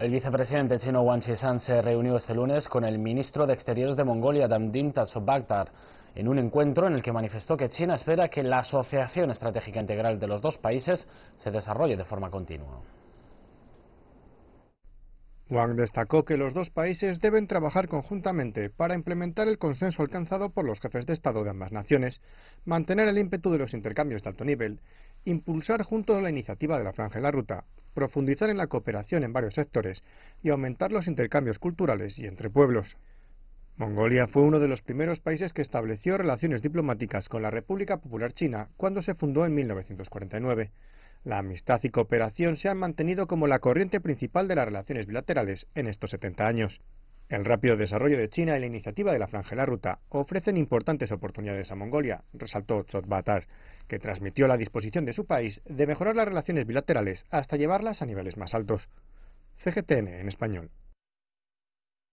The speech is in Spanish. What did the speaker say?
El vicepresidente chino Wang Qishan se reunió este lunes con el ministro de Exteriores de Mongolia, Tatsub Tatsubakhtar, en un encuentro en el que manifestó que China espera que la asociación estratégica integral de los dos países se desarrolle de forma continua. Wang destacó que los dos países deben trabajar conjuntamente para implementar el consenso alcanzado por los jefes de Estado de ambas naciones, mantener el ímpetu de los intercambios de alto nivel, impulsar juntos la iniciativa de la Franja y la Ruta, profundizar en la cooperación en varios sectores y aumentar los intercambios culturales y entre pueblos. Mongolia fue uno de los primeros países que estableció relaciones diplomáticas con la República Popular China cuando se fundó en 1949. La amistad y cooperación se han mantenido como la corriente principal de las relaciones bilaterales en estos 70 años. El rápido desarrollo de China y la iniciativa de la la Ruta ofrecen importantes oportunidades a Mongolia, resaltó Chotbatar, que transmitió la disposición de su país de mejorar las relaciones bilaterales hasta llevarlas a niveles más altos. CGTN en español.